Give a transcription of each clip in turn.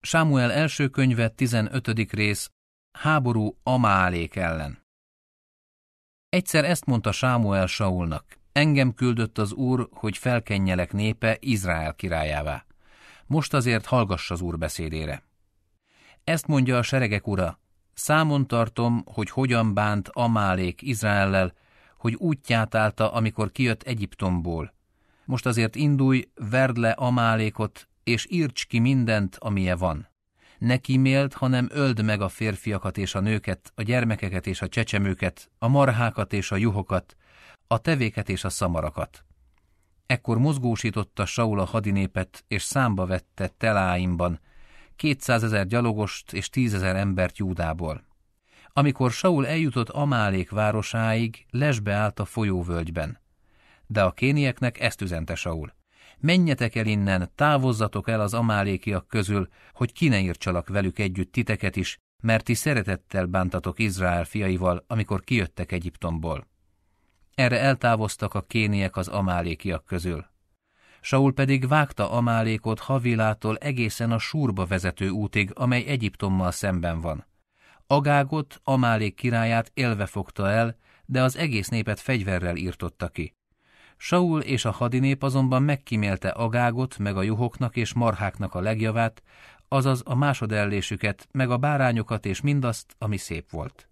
Sámuel első könyve 15. rész Háború Amálék ellen Egyszer ezt mondta Sámuel Saulnak, engem küldött az úr, hogy felkenjelek népe Izrael királyává. Most azért hallgass az úr beszédére. Ezt mondja a seregek ura, számon tartom, hogy hogyan bánt Amálék Izraellel, hogy útját állta, amikor kijött Egyiptomból. Most azért indulj, verd le Amálékot, és írts ki mindent, amilye van. Ne kímélt, hanem öld meg a férfiakat és a nőket, a gyermekeket és a csecsemőket, a marhákat és a juhokat, a tevéket és a szamarakat. Ekkor mozgósította Saul a hadinépet, és számba vette Teláimban, 200 gyalogost és tízezer embert Júdából. Amikor Saul eljutott Amálék városáig, lesbe állt a folyóvölgyben. De a kénieknek ezt üzente Saul menjetek el innen, távozzatok el az amálékiak közül, hogy ki ne írtsalak velük együtt titeket is, mert ti szeretettel bántatok Izrael fiaival, amikor kijöttek Egyiptomból. Erre eltávoztak a kéniek az amálékiak közül. Saul pedig vágta Amálékot Havilától egészen a Súrba vezető útig, amely Egyiptommal szemben van. Agágot, Amálék királyát élve fogta el, de az egész népet fegyverrel írtotta ki. Saul és a hadinép azonban megkímélte Agágot, meg a juhoknak és marháknak a legjavát, azaz a másodellésüket, meg a bárányokat és mindazt, ami szép volt.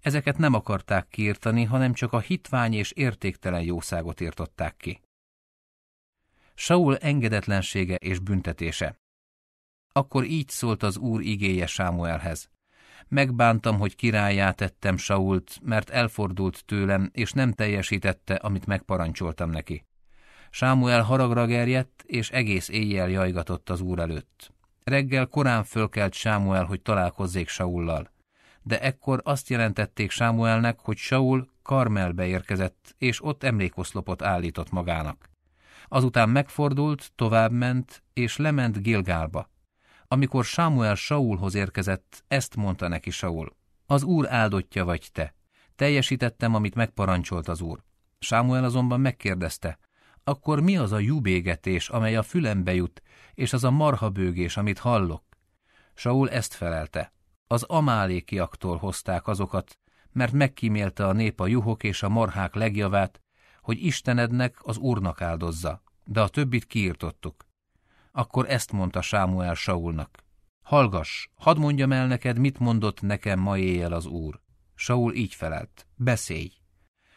Ezeket nem akarták kiirtani, hanem csak a hitvány és értéktelen jószágot írtották ki. Saul engedetlensége és büntetése. Akkor így szólt az úr igéje Sámuelhez. Megbántam, hogy királyá tettem Sault, mert elfordult tőlem, és nem teljesítette, amit megparancsoltam neki. Sámuel haragra gerjedt, és egész éjjel jajgatott az úr előtt. Reggel korán fölkelt Sámuel, hogy találkozzék Saullal. De ekkor azt jelentették Sámuelnek, hogy Saul Karmelbe érkezett, és ott emlékoszlopot állított magának. Azután megfordult, továbbment, és lement Gilgálba. Amikor Sámuel Saulhoz érkezett, ezt mondta neki Saul. Az úr áldottja vagy te. Teljesítettem, amit megparancsolt az úr. Sámuel azonban megkérdezte, akkor mi az a jubégetés, amely a fülembe jut, és az a bőgés, amit hallok? Saul ezt felelte. Az amálékiaktól hozták azokat, mert megkímélte a nép a juhok és a marhák legjavát, hogy Istenednek, az Úrnak áldozza, de a többit kiirtottuk akkor ezt mondta Sámuel Saulnak. Hallgass, hadd mondjam el neked, mit mondott nekem ma éjjel az úr. Saul így felelt, beszélj.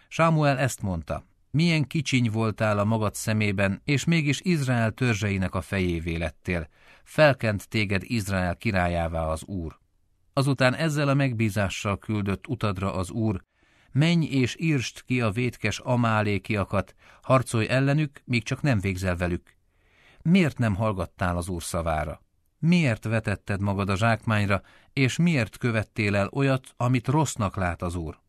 Sámuel ezt mondta, milyen kicsiny voltál a magad szemében, és mégis Izrael törzseinek a fejévé lettél. Felkent téged Izrael királyává az Úr. Azután ezzel a megbízással küldött utadra az Úr, menj és írst ki a vétkes amálékiakat, harcolj ellenük, míg csak nem végzel velük miért nem hallgattál az úr szavára? Miért vetetted magad a zsákmányra, és miért követtél el olyat, amit rossznak lát az úr?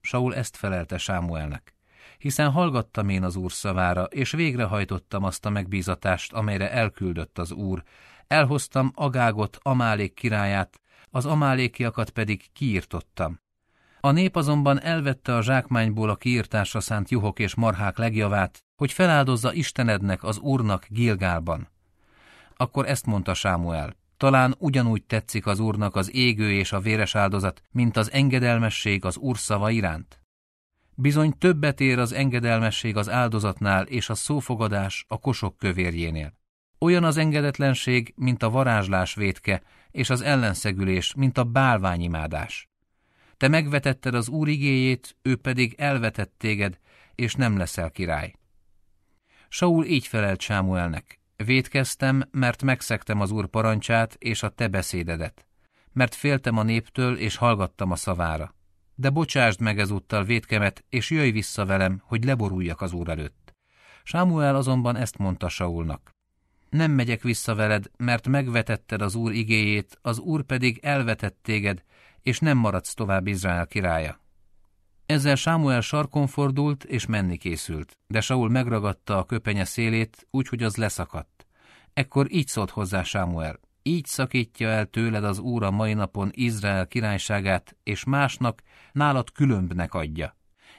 Saul ezt felelte Sámuelnek. Hiszen hallgattam én az úr szavára, és végrehajtottam azt a megbízatást, amelyre elküldött az úr. Elhoztam Agágot, Amálék királyát, az amálékiakat pedig kiirtottam. A nép azonban elvette a zsákmányból a kiírtásra szánt juhok és marhák legjavát, hogy feláldozza Istenednek, az Úrnak Gilgálban. Akkor ezt mondta Sámuel, talán ugyanúgy tetszik az Úrnak az égő és a véres áldozat, mint az engedelmesség az Úr szava iránt. Bizony többet ér az engedelmesség az áldozatnál és a szófogadás a kosok kövérjénél. Olyan az engedetlenség, mint a varázslás vétke, és az ellenszegülés, mint a bálványimádás. Te megvetetted az Úr igéjét, ő pedig elvetett téged, és nem leszel király. Saul így felelt Sámuelnek, védkeztem, mert megszektem az Úr parancsát és a te beszédedet, mert féltem a néptől és hallgattam a szavára. De bocsásd meg ezúttal védkemet, és jöjj vissza velem, hogy leboruljak az Úr előtt. Sámuel azonban ezt mondta Saulnak. Nem megyek vissza veled, mert megvetetted az Úr igéjét, az Úr pedig elvetett téged, és nem maradsz tovább Izrael királya. Ezzel Sámuel sarkon fordult, és menni készült, de Saul megragadta a köpenye szélét, úgy, hogy az leszakadt. Ekkor így szólt hozzá Sámuel, így szakítja el tőled az Úr a mai napon Izrael királyságát, és másnak, nálad különbnek adja.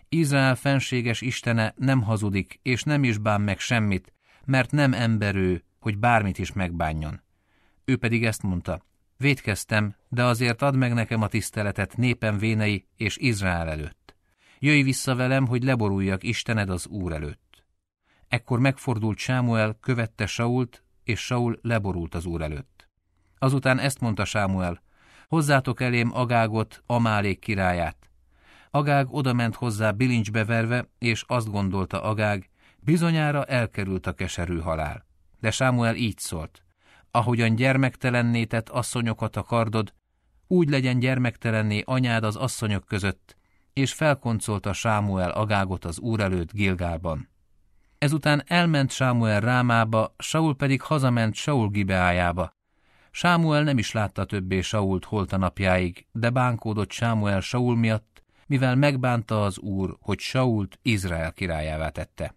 Izrael fenséges Istene nem hazudik, és nem is bán meg semmit, mert nem emberő, hogy bármit is megbánjon. Ő pedig ezt mondta, Védkeztem, de azért add meg nekem a tiszteletet népem vénei és Izrael előtt. Jöjj vissza velem, hogy leboruljak Istened az Úr előtt. Ekkor megfordult Sámuel, követte Sault, és Saul leborult az Úr előtt. Azután ezt mondta Sámuel, hozzátok elém Agágot, Amálék királyát. Agág odament hozzá bilincsbe verve, és azt gondolta Agág, bizonyára elkerült a keserű halál. De Sámuel így szólt, Ahogyan gyermektelenné tett asszonyokat a kardod, úgy legyen gyermektelenné anyád az asszonyok között, és felkoncolta Sámuel agágot az úr előtt Gilgálban. Ezután elment Sámuel Rámába, Saul pedig hazament Saul Gibeájába. Sámuel nem is látta többé Sault a napjáig, de bánkódott Sámuel Saul miatt, mivel megbánta az úr, hogy Sault Izrael királyává tette.